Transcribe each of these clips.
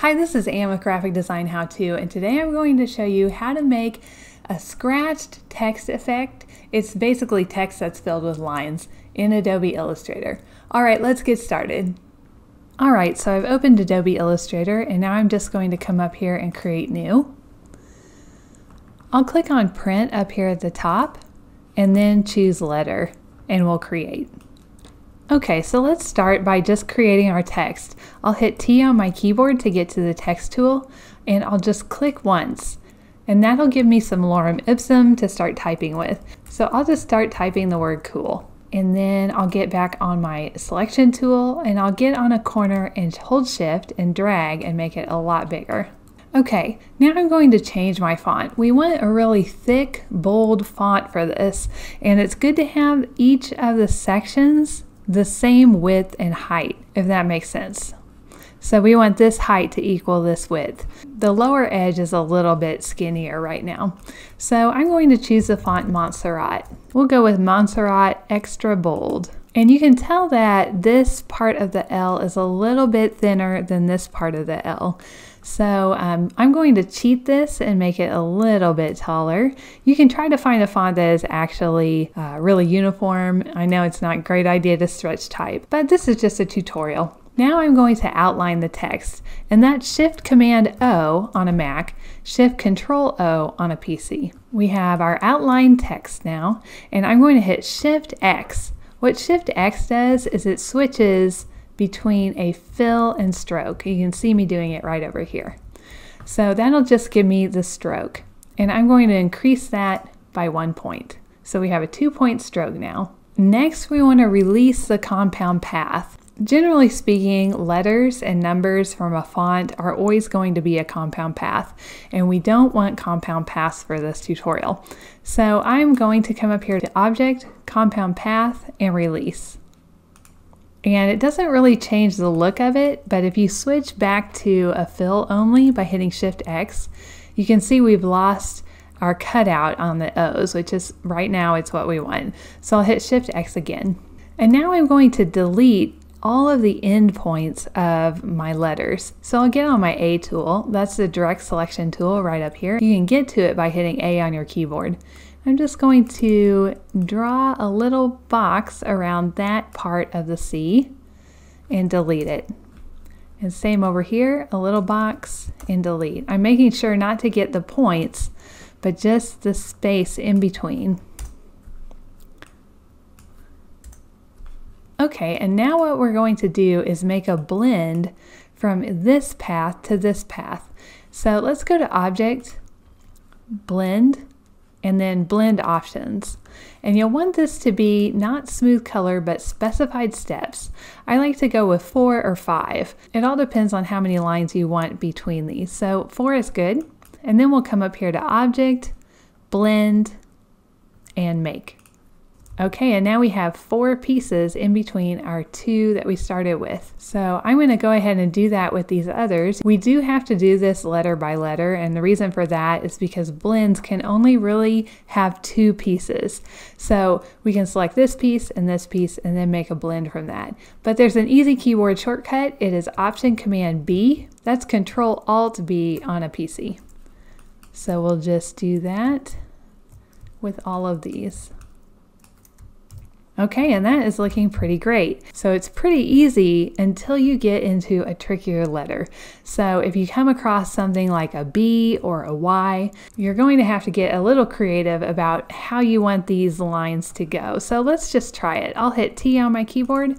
Hi, this is Anne with Graphic Design How To, and today I'm going to show you how to make a scratched text effect. It's basically text that's filled with lines in Adobe Illustrator. All right, let's get started. All right, so I've opened Adobe Illustrator, and now I'm just going to come up here and create new. I'll click on print up here at the top, and then choose letter, and we'll create. Okay, so let's start by just creating our text. I'll hit T on my keyboard to get to the text tool, and I'll just click once. And that'll give me some lorem ipsum to start typing with. So I'll just start typing the word cool. And then I'll get back on my selection tool and I'll get on a corner and hold shift and drag and make it a lot bigger. Okay, now I'm going to change my font. We want a really thick, bold font for this, and it's good to have each of the sections the same width and height, if that makes sense. So we want this height to equal this width. The lower edge is a little bit skinnier right now. So I'm going to choose the font Montserrat. We'll go with Montserrat Extra Bold. And you can tell that this part of the L is a little bit thinner than this part of the L. So um, I'm going to cheat this and make it a little bit taller. You can try to find a font that is actually uh, really uniform. I know it's not a great idea to stretch type, but this is just a tutorial. Now I'm going to outline the text, and that's Shift Command O on a Mac, Shift Control O on a PC. We have our outline text now, and I'm going to hit Shift X. What Shift X does is it switches between a fill and stroke. You can see me doing it right over here. So that'll just give me the stroke. And I'm going to increase that by one point. So we have a two point stroke now. Next, we want to release the compound path. Generally speaking, letters and numbers from a font are always going to be a compound path, and we don't want compound paths for this tutorial. So I'm going to come up here to Object, Compound Path, and Release. And it doesn't really change the look of it, but if you switch back to a fill only by hitting Shift X, you can see we've lost our cutout on the O's, which is right now it's what we want. So I'll hit Shift X again. And now I'm going to delete all of the endpoints of my letters. So I'll get on my A tool. That's the direct selection tool right up here. You can get to it by hitting A on your keyboard. I'm just going to draw a little box around that part of the C and delete it. And same over here, a little box and delete. I'm making sure not to get the points, but just the space in between. Okay, and now what we're going to do is make a blend from this path to this path. So let's go to Object, Blend, and then blend options. And you'll want this to be not smooth color, but specified steps. I like to go with four or five. It all depends on how many lines you want between these. So four is good. And then we'll come up here to object, blend, and make. Okay, and now we have four pieces in between our two that we started with. So I'm gonna go ahead and do that with these others. We do have to do this letter by letter, and the reason for that is because blends can only really have two pieces. So we can select this piece and this piece and then make a blend from that. But there's an easy keyboard shortcut. It is Option Command B. That's Control Alt B on a PC. So we'll just do that with all of these. Okay, and that is looking pretty great. So it's pretty easy until you get into a trickier letter. So if you come across something like a B or a Y, you're going to have to get a little creative about how you want these lines to go. So let's just try it. I'll hit T on my keyboard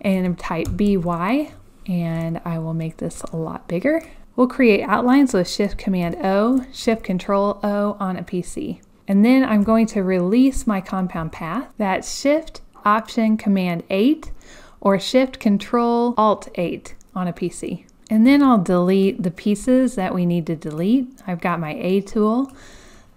and type BY, and I will make this a lot bigger. We'll create outlines with Shift Command O, Shift Control O on a PC. And then I'm going to release my compound path. That's Shift, Option, Command 8, or Shift, Control, Alt 8 on a PC. And then I'll delete the pieces that we need to delete. I've got my A tool,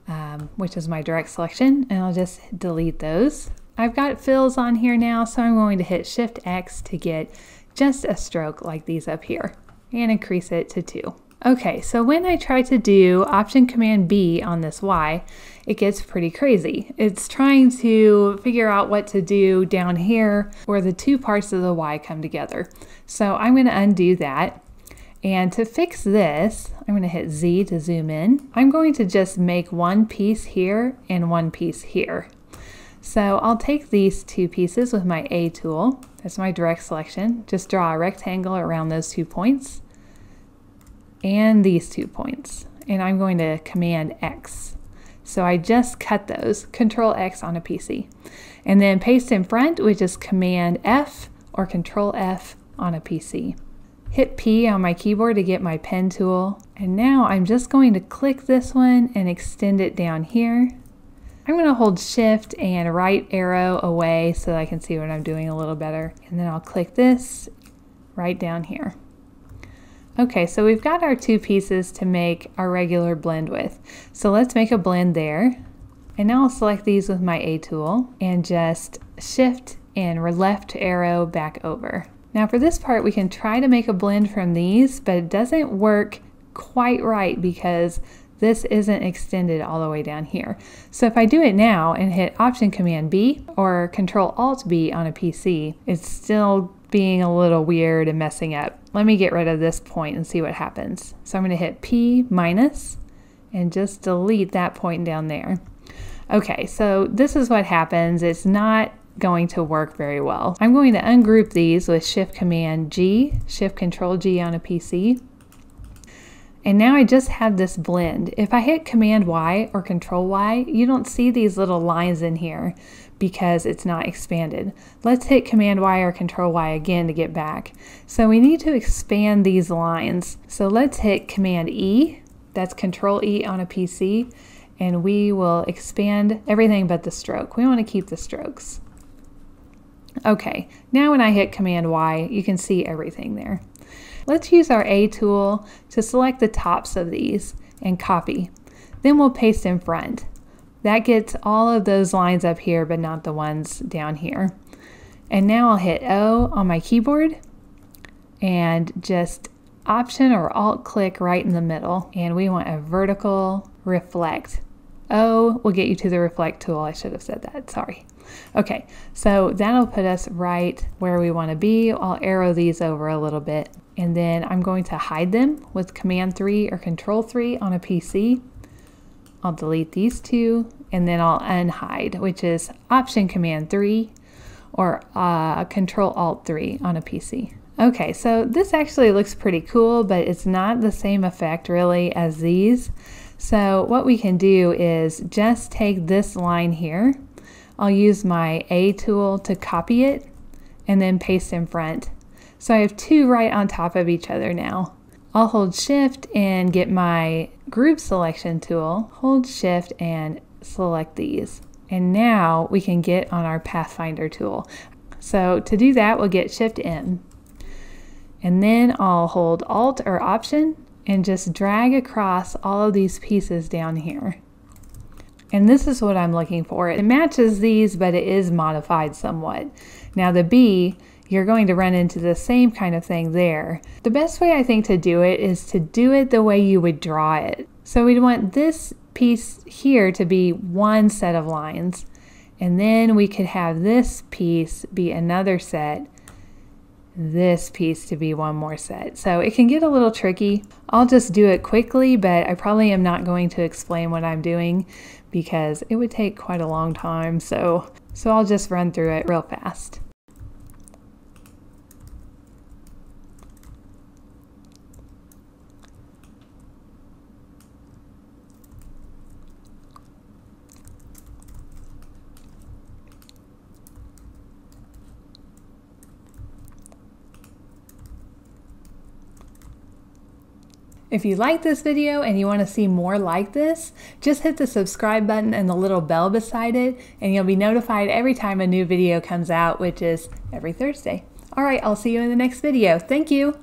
um, which is my direct selection, and I'll just delete those. I've got fills on here now, so I'm going to hit Shift X to get just a stroke like these up here and increase it to two. Okay, so when I try to do Option Command B on this Y, it gets pretty crazy. It's trying to figure out what to do down here where the two parts of the Y come together. So I'm gonna undo that. And to fix this, I'm gonna hit Z to zoom in. I'm going to just make one piece here and one piece here. So I'll take these two pieces with my A tool. That's my direct selection. Just draw a rectangle around those two points and these two points. And I'm going to Command X. So I just cut those, Control X on a PC. And then paste in front, which is Command F or Control F on a PC. Hit P on my keyboard to get my pen tool. And now I'm just going to click this one and extend it down here. I'm gonna hold shift and right arrow away so that I can see what I'm doing a little better. And then I'll click this right down here. Okay, so we've got our two pieces to make our regular blend with. So let's make a blend there. And now I'll select these with my A tool and just shift and left arrow back over. Now for this part, we can try to make a blend from these, but it doesn't work quite right because this isn't extended all the way down here. So if I do it now and hit Option Command B or Control Alt B on a PC, it's still being a little weird and messing up. Let me get rid of this point and see what happens. So I'm going to hit P minus and just delete that point down there. Okay, so this is what happens. It's not going to work very well. I'm going to ungroup these with Shift Command G, Shift Control G on a PC, and now I just have this blend. If I hit Command Y or Control Y, you don't see these little lines in here because it's not expanded. Let's hit Command Y or Control Y again to get back. So we need to expand these lines. So let's hit Command E, that's Control E on a PC, and we will expand everything but the stroke. We wanna keep the strokes. Okay, now when I hit Command Y, you can see everything there. Let's use our A tool to select the tops of these and copy. Then we'll paste in front. That gets all of those lines up here, but not the ones down here. And now I'll hit O on my keyboard and just Option or Alt click right in the middle. And we want a vertical reflect. O will get you to the reflect tool. I should have said that, sorry. Okay, so that'll put us right where we wanna be. I'll arrow these over a little bit and then I'm going to hide them with Command 3 or Control 3 on a PC. I'll delete these two and then I'll unhide, which is Option Command 3 or uh, Control Alt 3 on a PC. Okay, so this actually looks pretty cool, but it's not the same effect really as these. So what we can do is just take this line here. I'll use my A tool to copy it and then paste in front so I have two right on top of each other now. I'll hold shift and get my group selection tool, hold shift and select these. And now we can get on our Pathfinder tool. So to do that, we'll get shift M. And then I'll hold alt or option and just drag across all of these pieces down here. And this is what I'm looking for. It matches these, but it is modified somewhat. Now the B, you're going to run into the same kind of thing there. The best way I think to do it is to do it the way you would draw it. So we'd want this piece here to be one set of lines. And then we could have this piece be another set, this piece to be one more set. So it can get a little tricky. I'll just do it quickly, but I probably am not going to explain what I'm doing because it would take quite a long time, so, so I'll just run through it real fast. If you like this video and you want to see more like this, just hit the subscribe button and the little bell beside it, and you'll be notified every time a new video comes out, which is every Thursday. All right, I'll see you in the next video. Thank you.